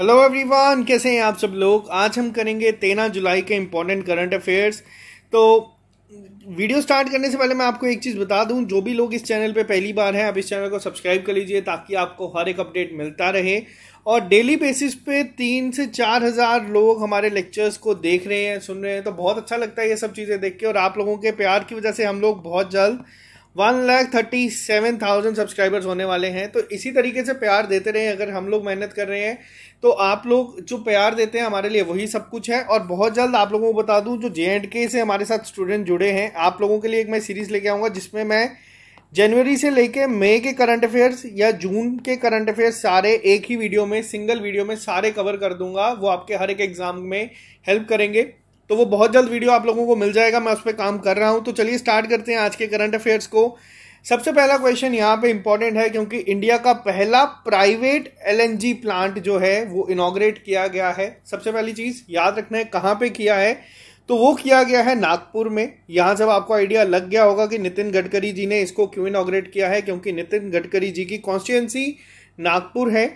hello everyone कैसे हैं आप सब लोग आज हम करेंगे तेरह जुलाई के इम्पोर्टेंट करंट अफेयर्स तो वीडियो स्टार्ट करने से पहले मैं आपको एक चीज़ बता दूं जो भी लोग इस चैनल पे पहली बार हैं आप इस चैनल को सब्सक्राइब कर लीजिए ताकि आपको हर एक अपडेट मिलता रहे और डेली बेसिस पे तीन से चार हज़ार लोग हमारे लेक्चर्स को देख रहे हैं सुन रहे हैं तो बहुत अच्छा लगता है ये सब चीज़ें देख के और आप लोगों के प्यार की वजह से हम लोग बहुत जल्द one lakh thirty seven thousand subscribers होने वाले हैं तो इसी तरीके से प्यार देते रहें अगर हम लोग मेहनत कर रहे हैं तो आप लोग जो प्यार देते हैं हमारे लिए वही सब कुछ है और बहुत जल्द आप लोगों को बता दूं जो जे एंड के से हमारे साथ स्टूडेंट जुड़े हैं आप लोगों के लिए एक मैं सीरीज़ लेके आऊँगा जिसमें मैं जनवरी से लेके मई के करंट अफेयर्स या जून के करंट अफेयर्स सारे एक ही वीडियो में सिंगल वीडियो में सारे कवर कर दूंगा वो आपके हर एक एग्जाम में हेल्प करेंगे तो वो बहुत जल्द वीडियो आप लोगों को मिल जाएगा मैं उस पर काम कर रहा हूँ तो चलिए स्टार्ट करते हैं आज के करंट अफेयर्स को सबसे पहला क्वेश्चन यहाँ पे इंपॉर्टेंट है क्योंकि इंडिया का पहला प्राइवेट एलएनजी प्लांट जो है वो इनोग्रेट किया गया है सबसे पहली चीज याद रखना है कहाँ पे किया है तो वो किया गया है नागपुर में यहाँ जब आपको आइडिया लग गया होगा कि नितिन गडकरी जी ने इसको क्यों इनोग्रेट किया है क्योंकि नितिन गडकरी जी की कॉन्स्टिट्युएंसी नागपुर है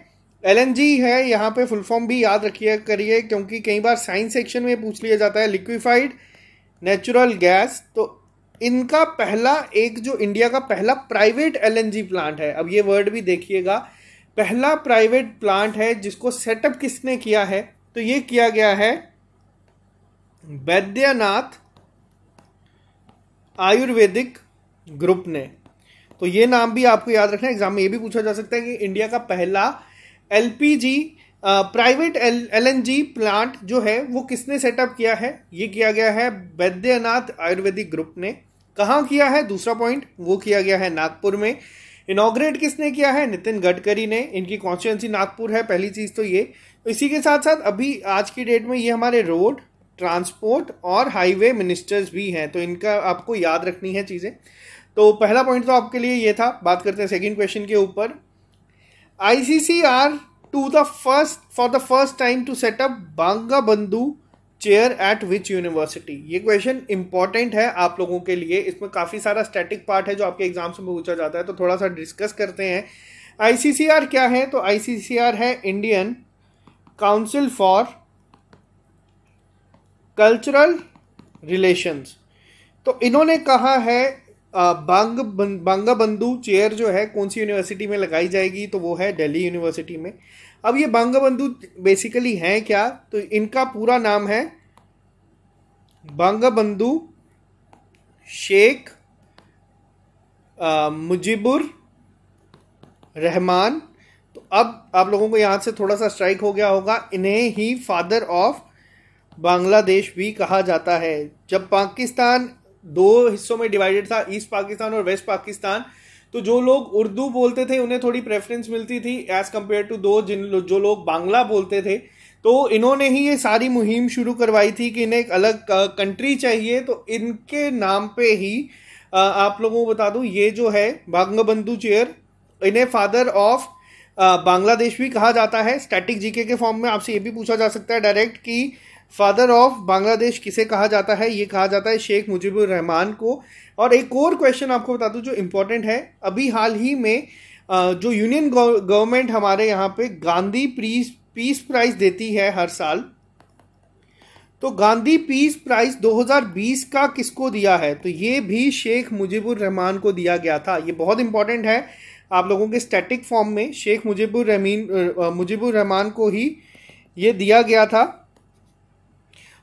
जी है यहाँ पे फुल फॉर्म भी याद रखिए करिए क्योंकि कई बार साइंस सेक्शन में पूछ लिया जाता है लिक्विफाइड नेचुरल गैस तो इनका पहला एक जो इंडिया का पहला प्राइवेट एलएनजी प्लांट है अब ये वर्ड भी देखिएगा पहला प्राइवेट प्लांट है जिसको सेटअप किसने किया है तो ये किया गया है वैद्यनाथ आयुर्वेदिक ग्रुप ने तो ये नाम भी आपको याद रखना एग्जाम में ये भी पूछा जा सकता है कि इंडिया का पहला एलपीजी प्राइवेट एलएनजी प्लांट जो है वो किसने सेटअप किया है ये किया गया है वैद्यनाथ आयुर्वेदिक ग्रुप ने कहाँ किया है दूसरा पॉइंट वो किया गया है नागपुर में इनाग्रेट किसने किया है नितिन गडकरी ने इनकी कॉन्स्टिट्यूंसी नागपुर है पहली चीज़ तो ये इसी के साथ साथ अभी आज की डेट में ये हमारे रोड ट्रांसपोर्ट और हाईवे मिनिस्टर्स भी हैं तो इनका आपको याद रखनी है चीज़ें तो पहला पॉइंट तो आपके लिए ये था बात करते हैं सेकेंड क्वेश्चन के ऊपर I C C R to the first for the first time to set up Bangabandhu chair at which university ये क्वेश्चन इंपॉर्टेंट है आप लोगों के लिए इसमें काफ़ी सारा स्टैटिक पार्ट है जो आपके एग्जाम्स में पूछा जाता है तो थोड़ा सा डिस्कस करते हैं आईसीसीआर क्या है तो आईसीसीआर है Indian council for cultural relations तो इन्होंने कहा है बांग बांगा बंधु चेयर जो है कौन सी यूनिवर्सिटी में लगाई जाएगी तो वो है दिल्ली यूनिवर्सिटी में अब ये बंधु बेसिकली हैं क्या तो इनका पूरा नाम है बांगबंधु शेख मुजिबुर रहमान तो अब आप लोगों को यहाँ से थोड़ा सा स्ट्राइक हो गया होगा इन्हें ही फादर ऑफ बांग्लादेश भी कहा जाता है जब पाकिस्तान दो हिस्सों में डिवाइडेड था ईस्ट पाकिस्तान और वेस्ट पाकिस्तान तो जो लोग उर्दू बोलते थे उन्हें थोड़ी प्रेफरेंस मिलती थी एज़ कम्पेयर टू दो जिन लो, जो लोग बांग्ला बोलते थे तो इन्होंने ही ये सारी मुहिम शुरू करवाई थी कि इन्हें एक अलग कंट्री चाहिए तो इनके नाम पे ही आ, आप लोगों को बता दूं ये जो है बांगबंधु चेयर इन्हें फादर ऑफ बांग्लादेश भी कहा जाता है स्टैटिक जीके के फॉर्म में आपसे ये भी पूछा जा सकता है डायरेक्ट कि फादर ऑफ बांग्लादेश किसे कहा जाता है ये कहा जाता है शेख मुजीबुर रहमान को और एक और क्वेश्चन आपको बता दूँ जो इम्पोर्टेंट है अभी हाल ही में जो यूनियन गवर्नमेंट हमारे यहाँ पे गांधी पीस पीस प्राइज देती है हर साल तो गांधी पीस प्राइज 2020 का किसको दिया है तो ये भी शेख मुजीबुर रहमान को दिया गया था ये बहुत इंपॉर्टेंट है आप लोगों के स्टैटिक फॉर्म में शेख मुजीबुर रहमीन मुजीबुर रहमान को ही ये दिया गया था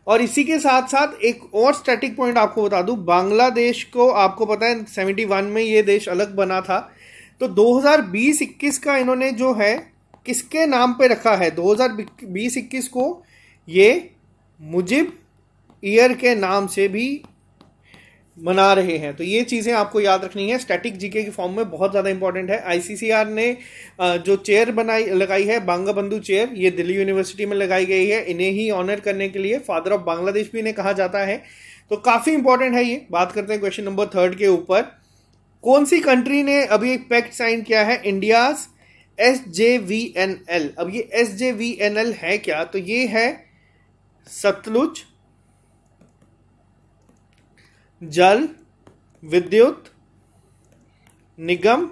और इसी के साथ साथ एक और स्टैटिक पॉइंट आपको बता दूं बांग्लादेश को आपको पता है सेवेंटी वन में ये देश अलग बना था तो 2020-21 का इन्होंने जो है किसके नाम पे रखा है 2020-21 को ये मुजिब ईयर के नाम से भी मना रहे हैं तो ये चीज़ें आपको याद रखनी है स्टैटिक जीके के फॉर्म में बहुत ज़्यादा इंपॉर्टेंट है आईसीसीआर ने जो चेयर बनाई लगाई है बांगा बंधु चेयर ये दिल्ली यूनिवर्सिटी में लगाई गई है इन्हें ही ऑनर करने के लिए फादर ऑफ बांग्लादेश भी इन्हें कहा जाता है तो काफ़ी इंपॉर्टेंट है ये बात करते हैं क्वेश्चन नंबर थर्ड के ऊपर कौन सी कंट्री ने अभी एक पैक्ट साइन किया है India's S J V N L अब ये S J V N L है क्या तो ये है सतलुज जल विद्युत निगम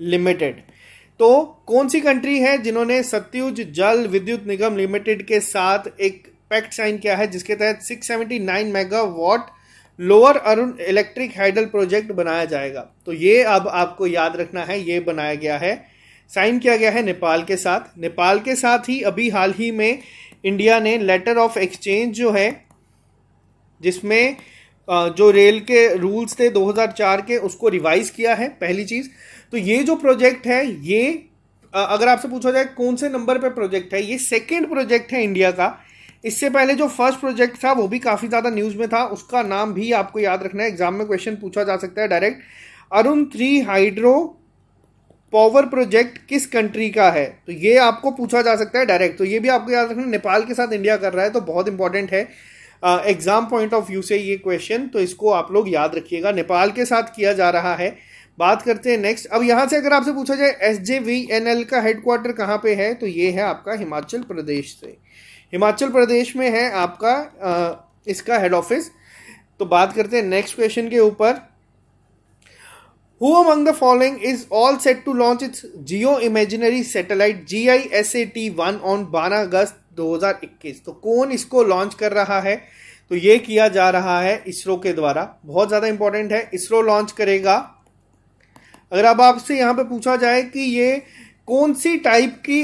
लिमिटेड तो कौन सी कंट्री है जिन्होंने सत्युज जल विद्युत निगम लिमिटेड के साथ एक पैक्ट साइन किया है जिसके तहत 679 megawatt lower Arun electric hydel project बनाया जाएगा तो ये अब आपको याद रखना है ये बनाया गया है साइन किया गया है नेपाल के साथ नेपाल के साथ ही अभी हाल ही में इंडिया ने लेटर ऑफ एक्सचेंज जो है जिसमें जो रेल के रूल्स थे 2004 के उसको रिवाइज किया है पहली चीज़ तो ये जो प्रोजेक्ट है ये अगर आपसे पूछा जाए कौन से नंबर पे प्रोजेक्ट है ये सेकंड प्रोजेक्ट है इंडिया का इससे पहले जो फर्स्ट प्रोजेक्ट था वो भी काफ़ी ज़्यादा न्यूज़ में था उसका नाम भी आपको याद रखना है एग्जाम में क्वेश्चन पूछा जा सकता है direct Arun three hydro power project किस कंट्री का है तो ये आपको पूछा जा सकता है डायरेक्ट तो ये भी आपको याद रखना नेपाल के साथ इंडिया कर रहा है तो बहुत इंपॉर्टेंट है एग्जाम पॉइंट ऑफ व्यू से ये क्वेश्चन तो इसको आप लोग याद रखिएगा नेपाल के साथ किया जा रहा है बात करते हैं नेक्स्ट अब यहाँ से अगर आपसे पूछा जाए S J V N L का हेडक्वार्टर कहाँ पे है तो ये है आपका हिमाचल प्रदेश से हिमाचल प्रदेश में है आपका आ, uh, इसका हेड ऑफिस तो बात करते हैं नेक्स्ट क्वेश्चन के ऊपर who among the following is all set to launch its geo imaginary satellite G I S A T one on बारह अगस्त 2021 तो कौन इसको लॉन्च कर रहा है तो ये किया जा रहा है इसरो के द्वारा बहुत ज़्यादा इंपॉर्टेंट है इसरो लॉन्च करेगा अगर अब आपसे यहाँ पे पूछा जाए कि ये कौन सी टाइप की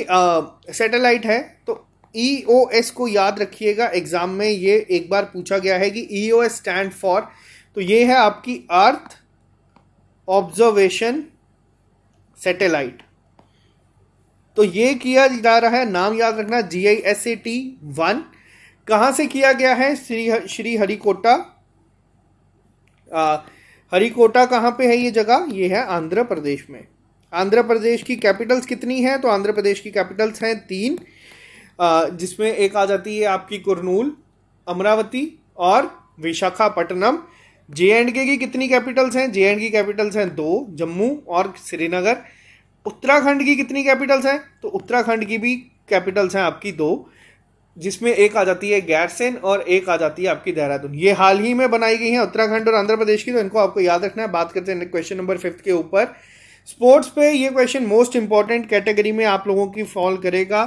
सैटेलाइट है तो एस e को याद रखिएगा एग्जाम में ये एक बार पूछा गया है कि एस स्टैंड फॉर तो ये है आपकी अर्थ ऑब्जर्वेशन सैटेलाइट तो ये किया जा रहा है नाम याद रखना G I S A T one कहाँ से किया गया है श्री श्री हरिकोटा हरिकोटा कहाँ पे है ये जगह ये है आंध्र प्रदेश में आंध्र प्रदेश की कैपिटल्स कितनी हैं तो आंध्र प्रदेश की कैपिटल्स हैं तीन जिसमें एक आ जाती है आपकी कुरनूल अमरावती और विशाखापट्टनम जे एंड के की कितनी कैपिटल्स हैं जे एंड की कैपिटल्स हैं दो जम्मू और श्रीनगर उत्तराखंड की कितनी कैपिटल्स हैं तो उत्तराखंड की भी कैपिटल्स हैं आपकी दो जिसमें एक आ जाती है गैरसेन और एक आ जाती है आपकी देहरादून ये हाल ही में बनाई गई है उत्तराखंड और आंध्र प्रदेश की तो इनको आपको याद रखना है बात करते हैं क्वेश्चन नंबर फिफ्थ के ऊपर स्पोर्ट्स पे ये क्वेश्चन मोस्ट इंपॉर्टेंट कैटेगरी में आप लोगों की फॉल करेगा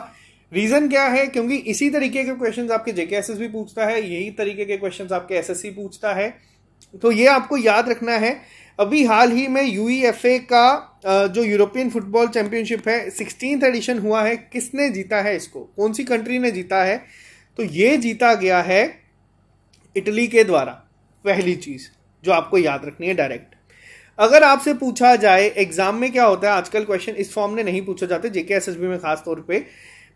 रीजन क्या है क्योंकि इसी तरीके के क्वेश्चन आपके जेके एस भी पूछता है यही तरीके के क्वेश्चन आपके एस पूछता है तो ये आपको याद रखना है अभी हाल ही में यू का जो यूरोपियन फुटबॉल चैंपियनशिप है सिक्सटीन एडिशन हुआ है किसने जीता है इसको कौन सी कंट्री ने जीता है तो ये जीता गया है इटली के द्वारा पहली चीज़ जो आपको याद रखनी है डायरेक्ट अगर आपसे पूछा जाए एग्जाम में क्या होता है आजकल क्वेश्चन इस फॉर्म में नहीं पूछे जाते जेके एस में खास तौर पर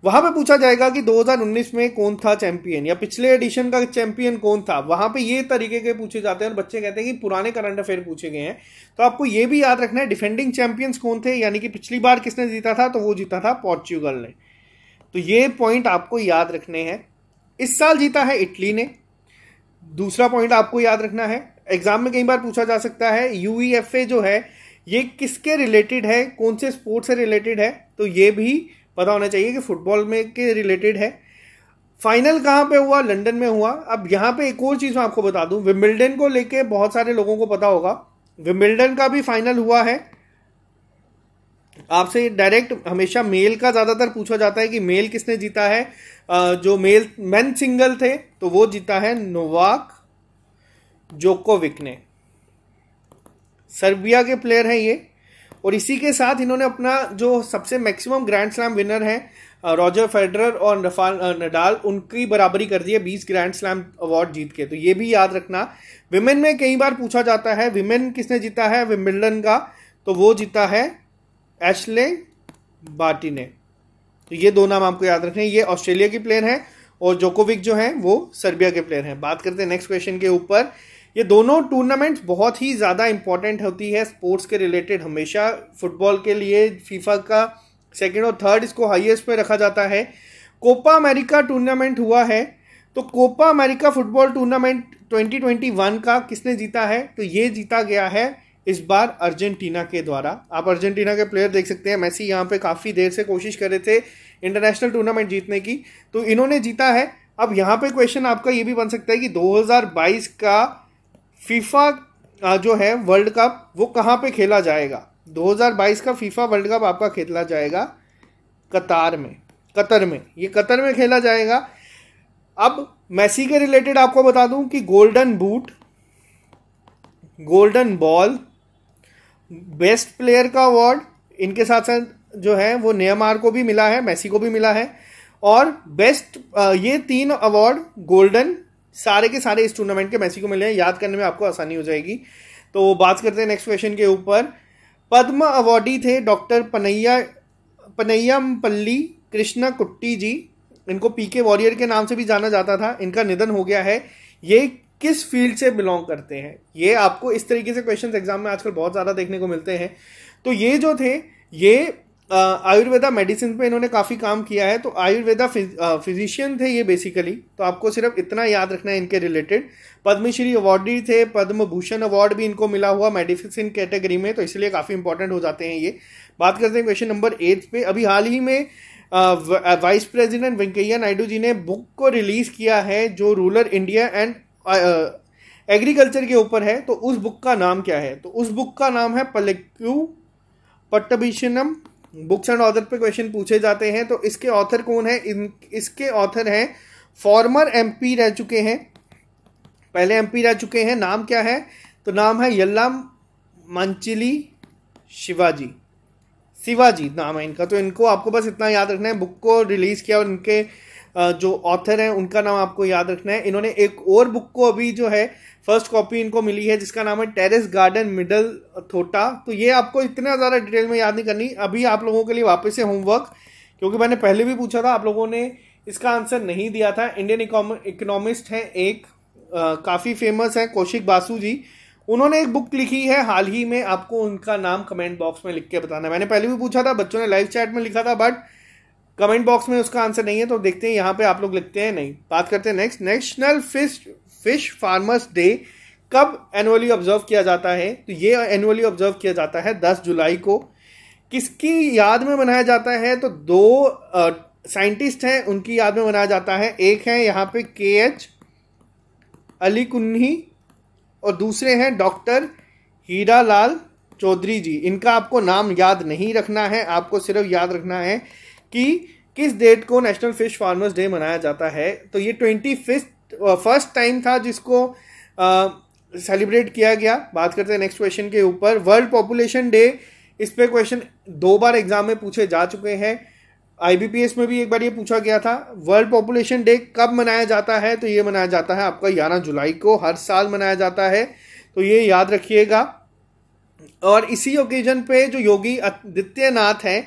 वहां पे पूछा जाएगा कि 2019 में कौन था चैंपियन या पिछले एडिशन का चैंपियन कौन था वहां पे ये तरीके के पूछे जाते हैं और बच्चे कहते हैं कि पुराने करंट अफेयर पूछे गए हैं तो आपको ये भी याद रखना है डिफेंडिंग चैंपियंस कौन थे यानी कि पिछली बार किसने जीता था तो वो जीता था पोर्चुगल ने तो ये पॉइंट आपको याद रखने हैं इस साल जीता है इटली ने दूसरा पॉइंट आपको याद रखना है एग्जाम में कई बार पूछा जा सकता है यूईएफए जो है ये किसके रिलेटेड है कौन से स्पोर्ट से रिलेटेड है तो ये भी पता होना चाहिए कि फुटबॉल में के रिलेटेड है फाइनल कहाँ पे हुआ लंदन में हुआ अब यहाँ पे एक और चीज़ मैं आपको बता दूँ विम्बिल्डन को लेके बहुत सारे लोगों को पता होगा विम्बिल्डन का भी फाइनल हुआ है आपसे डायरेक्ट हमेशा मेल का ज़्यादातर पूछा जाता है कि मेल किसने जीता है जो मेल मैन सिंगल थे तो वो जीता है नोवाक जोकोविक ने सर्बिया के प्लेयर हैं ये और इसी के साथ इन्होंने अपना जो सबसे मैक्सिमम ग्रैंड स्लैम विनर है रॉजर फेडरर और रफाल नडाल उनकी बराबरी कर दी है बीस ग्रैंड स्लैम अवार्ड जीत के तो ये भी याद रखना विमेन में कई बार पूछा जाता है विमेन किसने जीता है विमिल्डन का तो वो जीता है एशले बाटी ने तो ये दो नाम आपको याद रखने ये ऑस्ट्रेलिया की प्लेयर है और जोकोविक जो है वो सर्बिया के प्लेयर हैं बात करते हैं नेक्स्ट क्वेश्चन के ऊपर ये दोनों टूर्नामेंट्स बहुत ही ज़्यादा इंपॉर्टेंट होती है स्पोर्ट्स के रिलेटेड हमेशा फुटबॉल के लिए फीफा का सेकेंड और थर्ड इसको हाइएस्ट में रखा जाता है कोपा अमेरिका टूर्नामेंट हुआ है तो कोपा अमेरिका फुटबॉल टूर्नामेंट 2021 का किसने जीता है तो ये जीता गया है इस बार अर्जेंटीना के द्वारा आप अर्जेंटीना के प्लेयर देख सकते हैं मैसी यहाँ पे काफ़ी देर से कोशिश कर रहे थे इंटरनेशनल टूर्नामेंट जीतने की तो इन्होंने जीता है अब यहाँ पे क्वेश्चन आपका ये भी बन सकता है कि 2022 का फीफा जो है वर्ल्ड कप वो कहाँ पे खेला जाएगा 2022 का फीफा वर्ल्ड कप आपका खेला जाएगा कतार में कतर में ये कतर में खेला जाएगा अब मैसी के रिलेटेड आपको बता दूं कि golden boot golden ball best player का अवार्ड इनके साथ साथ जो है वो नेमार को भी मिला है मैसी को भी मिला है और बेस्ट ये तीन अवार्ड गोल्डन सारे के सारे इस टूर्नामेंट के मैसी को मिले हैं याद करने में आपको आसानी हो जाएगी तो बात करते हैं नेक्स्ट क्वेश्चन के ऊपर पद्म अवार्डी थे डॉक्टर पनैया पनैयापल्ली कृष्णा कुट्टी जी इनको पी के वॉरियर के नाम से भी जाना जाता था इनका निधन हो गया है ये किस फील्ड से बिलोंग करते हैं ये आपको इस तरीके से क्वेश्चंस एग्जाम में आजकल बहुत ज़्यादा देखने को मिलते हैं तो ये जो थे ये आयुर्वेदा मेडिसिन पे इन्होंने काफ़ी काम किया है तो आयुर्वेदा फिजिशियन थे ये बेसिकली तो आपको सिर्फ इतना याद रखना है इनके रिलेटेड पद्मश्री अवार्डी थे पद्म भूषण अवार्ड भी इनको मिला हुआ मेडिसिन कैटेगरी में तो इसलिए काफ़ी इंपॉर्टेंट हो जाते हैं ये बात करते हैं क्वेश्चन नंबर एट पे अभी हाल ही में वाइस प्रेसिडेंट वेंकैया नायडू जी ने बुक को रिलीज़ किया है जो रूरल इंडिया एंड एग्रीकल्चर के ऊपर है तो उस बुक का नाम क्या है तो उस बुक का नाम है पलक्यू पट्टभिशनम बुक्स एंड ऑथर पे क्वेश्चन पूछे जाते हैं तो इसके ऑथर कौन है इन इसके ऑथर हैं फॉर्मर एमपी रह चुके हैं पहले एमपी रह चुके हैं नाम क्या है तो नाम है यल्लाम मंचिली शिवाजी शिवाजी नाम है इनका तो इनको आपको बस इतना याद रखना है बुक को रिलीज़ किया और इनके जो ऑथर हैं उनका नाम आपको याद रखना है इन्होंने एक और बुक को अभी जो है फर्स्ट कॉपी इनको मिली है जिसका नाम है टेरेस गार्डन मिडल थोटा तो ये आपको इतना ज़्यादा डिटेल में याद नहीं करनी अभी आप लोगों के लिए वापस से होमवर्क क्योंकि मैंने पहले भी पूछा था आप लोगों ने इसका आंसर नहीं दिया था इंडियन इकोनॉमिस्ट हैं एक काफ़ी फेमस हैं कौशिक बासु जी उन्होंने एक बुक लिखी है हाल ही में आपको उनका नाम कमेंट बॉक्स में लिख के बताना मैंने पहले भी पूछा था बच्चों ने लाइव चैट में लिखा था बट कमेंट बॉक्स में उसका आंसर नहीं है तो देखते हैं यहाँ पे आप लोग लिखते हैं नहीं बात करते हैं next national fish fish farmers day कब एनुअली ऑब्जर्व किया जाता है तो ये एनुअली ऑब्जर्व किया जाता है दस जुलाई को किसकी याद में मनाया जाता है तो दो साइंटिस्ट हैं उनकी याद में मनाया जाता है एक है यहाँ पे के एच अली कुन्ही और दूसरे हैं डॉक्टर हीरा लाल चौधरी जी इनका आपको नाम याद नहीं रखना है आपको सिर्फ याद रखना है कि किस डेट को नेशनल फिश फार्मर्स डे मनाया जाता है तो ये ट्वेंटी फिफ्थ फर्स्ट टाइम था जिसको सेलिब्रेट uh, किया गया बात करते हैं नेक्स्ट क्वेश्चन के ऊपर वर्ल्ड पॉपुलेशन डे इस पर क्वेश्चन दो बार एग्जाम में पूछे जा चुके हैं आईबीपीएस में भी एक बार ये पूछा गया था वर्ल्ड पॉपुलेशन डे कब मनाया जाता है तो ये मनाया जाता है आपका ग्यारह जुलाई को हर साल मनाया जाता है तो ये याद रखिएगा और इसी ओकेजन पे जो योगी आदित्यनाथ हैं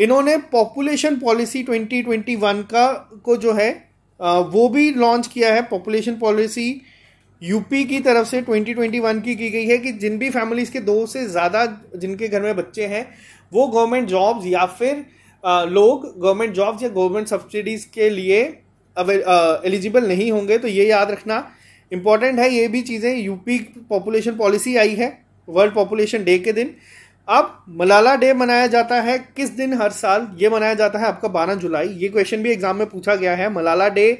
इन्होंने पॉपुलेशन पॉलिसी 2021 का को जो है वो भी लॉन्च किया है पॉपुलेशन पॉलिसी यूपी की तरफ से 2021 की की गई है कि जिन भी फैमिलीज़ के दो से ज़्यादा जिनके घर में बच्चे हैं वो गवर्नमेंट जॉब्स या फिर लोग गवर्नमेंट जॉब्स या गवर्नमेंट सब्सिडीज़ के लिए एलिजिबल नहीं होंगे तो ये याद रखना इम्पॉर्टेंट है ये भी चीज़ें यूपी पॉपुलेशन पॉलिसी आई है वर्ल्ड पॉपुलेशन डे के दिन अब मलाला डे मनाया जाता है किस दिन हर साल ये मनाया जाता है आपका बारह जुलाई ये क्वेश्चन भी एग्जाम में पूछा गया है मलाला डे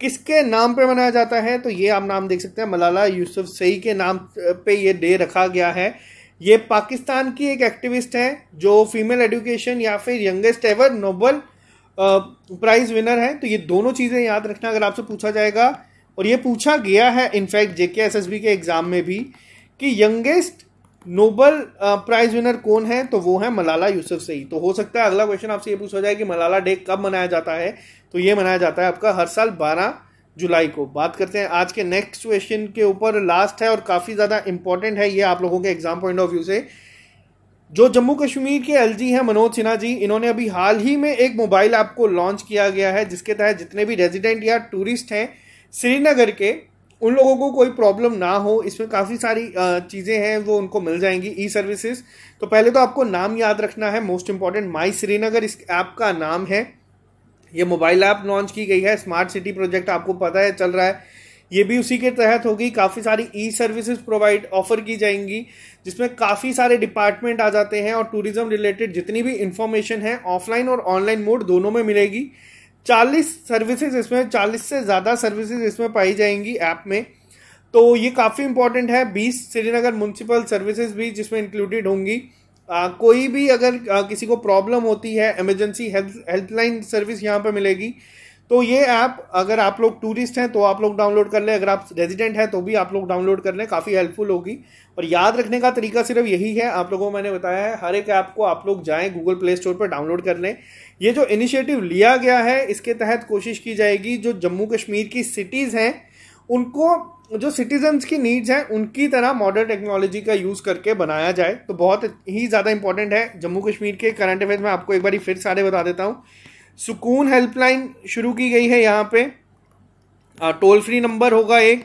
किसके नाम पे मनाया जाता है तो ये आप नाम देख सकते हैं मलाला यूसुफ सई के नाम पे ये डे रखा गया है ये पाकिस्तान की एक एक्टिविस्ट हैं जो फीमेल एजुकेशन या फिर youngest ever Nobel prize winner है तो ये दोनों चीज़ें याद रखना अगर आपसे पूछा जाएगा और ये पूछा गया है इनफैक्ट जेके एसएसबी के एग्ज़ाम में भी कि यंगेस्ट नोबल प्राइज विनर कौन है तो वो है मलाला यूसुफ सही तो हो सकता है अगला क्वेश्चन आपसे ये पूछा जाए कि मलाला डे कब मनाया जाता है तो ये मनाया जाता है आपका हर साल बारह जुलाई को बात करते हैं आज के नेक्स्ट क्वेश्चन के ऊपर लास्ट है और काफ़ी ज़्यादा इंपॉर्टेंट है ये आप लोगों के एग्जाम पॉइंट ऑफ व्यू से जो जम्मू कश्मीर के एलजी हैं मनोज सिन्हा जी इन्होंने अभी हाल ही में एक मोबाइल ऐप को लॉन्च किया गया है जिसके तहत जितने भी रेजिडेंट या टूरिस्ट हैं श्रीनगर के उन लोगों को कोई प्रॉब्लम ना हो इसमें काफ़ी सारी चीज़ें हैं वो उनको मिल जाएंगी ई सर्विसेज तो पहले तो आपको नाम याद रखना है मोस्ट इंपॉर्टेंट माई श्रीनगर इस ऐप का नाम है ये मोबाइल ऐप लॉन्च की गई है स्मार्ट सिटी प्रोजेक्ट आपको पता है चल रहा है ये भी उसी के तहत होगी काफ़ी सारी ई सर्विसेज प्रोवाइड ऑफर की जाएंगी जिसमें काफ़ी सारे डिपार्टमेंट आ जाते हैं और टूरिज्म रिलेटेड जितनी भी इंफॉर्मेशन है ऑफलाइन और ऑनलाइन मोड दोनों में मिलेगी चालीस सर्विसेज इसमें चालीस से ज़्यादा सर्विसेज इसमें पाई जाएंगी ऐप में तो ये काफ़ी इंपॉर्टेंट है बीस श्रीनगर म्यूनसिपल सर्विसेज भी जिसमें इंक्लूडेड होंगी आ, कोई भी अगर आ, किसी को प्रॉब्लम होती है इमरजेंसी हेल्थ हेल्पलाइन सर्विस यहाँ पर मिलेगी तो ये ऐप अगर आप लोग टूरिस्ट हैं तो आप लोग डाउनलोड कर लें अगर आप रेजिडेंट हैं तो भी आप लोग डाउनलोड कर लें काफ़ी हेल्पफुल होगी और याद रखने का तरीका सिर्फ यही है आप लोगों को मैंने बताया है हर एक ऐप को आप लोग जाएं गूगल प्ले स्टोर पर डाउनलोड कर लें ये जो इनिशिएटिव लिया गया है इसके तहत कोशिश की जाएगी जो जम्मू कश्मीर की सिटीज़ हैं उनको जो सिटीजन्स की नीड्स हैं उनकी तरह मॉडर्न टेक्नोलॉजी का यूज़ करके बनाया जाए तो बहुत ही ज़्यादा इंपॉर्टेंट है जम्मू कश्मीर के करंट अफेयर्स में आपको एक बार फिर सारे बता देता हूँ सुकून हेल्पलाइन शुरू की गई है यहाँ पे टोल फ्री नंबर होगा एक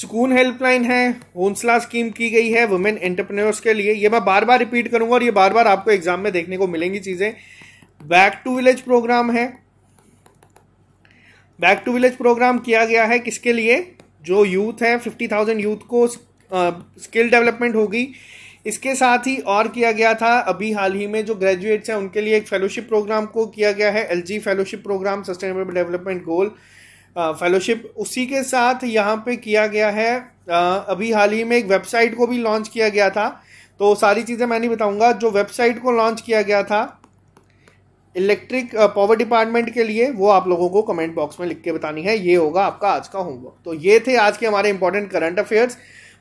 सुकून हेल्पलाइन है होंसला स्कीम की गई है वुमेन एंटरप्रेन्योर्स के लिए ये मैं बार बार रिपीट करूंगा और ये बार बार आपको एग्जाम में देखने को मिलेंगी चीज़ें बैक टू विलेज प्रोग्राम है बैक टू विलेज प्रोग्राम किया गया है किसके लिए जो यूथ है फिफ्टी थाउजेंड यूथ को स्किल डेवलपमेंट होगी इसके साथ ही और किया गया था अभी हाल ही में जो ग्रेजुएट्स हैं उनके लिए एक फेलोशिप प्रोग्राम को किया गया है L fellowship program sustainable development goal fellowship उसी के साथ यहाँ पे किया गया है अभी हाल ही में एक वेबसाइट को भी लॉन्च किया गया था तो सारी चीज़ें मैं नहीं बताऊँगा जो वेबसाइट को लॉन्च किया गया था इलेक्ट्रिक पावर डिपार्टमेंट के लिए वो आप लोगों को कमेंट बॉक्स में लिख के बतानी है ये होगा आपका आज का होमवर्क तो ये थे आज के हमारे इंपॉर्टेंट करंट अफेयर्स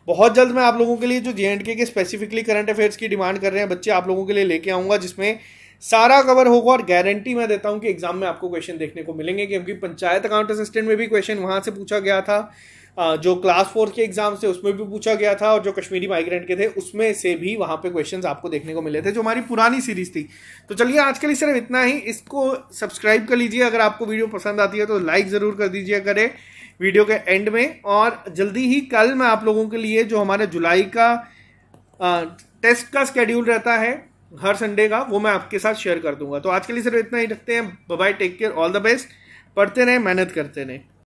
बहुत जल्द मैं आप लोगों के लिए जो J K specifically current affairs की डिमांड कर रहे हैं बच्चे आप लोगों के लिए लेके आऊँगा जिसमें सारा कवर होगा और गारंटी मैं देता हूं कि एग्जाम में आपको क्वेश्चन देखने को मिलेंगे क्योंकि पंचायत अकाउंट असिस्टेंट में भी क्वेश्चन वहां से पूछा गया था जो क्लास फोर्थ के एग्जाम से उसमें भी पूछा गया था और जो कश्मीरी माइग्रेंट के थे उसमें से भी वहां पे क्वेश्चंस आपको देखने को मिले थे जो हमारी पुरानी सीरीज थी तो चलिए आज के लिए सिर्फ इतना ही इसको सब्सक्राइब कर लीजिए अगर आपको वीडियो पसंद आती है तो लाइक ज़रूर कर दीजिए करें वीडियो के एंड में और जल्दी ही कल मैं आप लोगों के लिए जो हमारे जुलाई का टेस्ट का स्केड्यूल रहता है हर संडे का वो मैं आपके साथ शेयर कर दूंगा तो आज के लिए सिर्फ इतना ही रखते हैं bye take care all the best पढ़ते रहें मेहनत करते रहें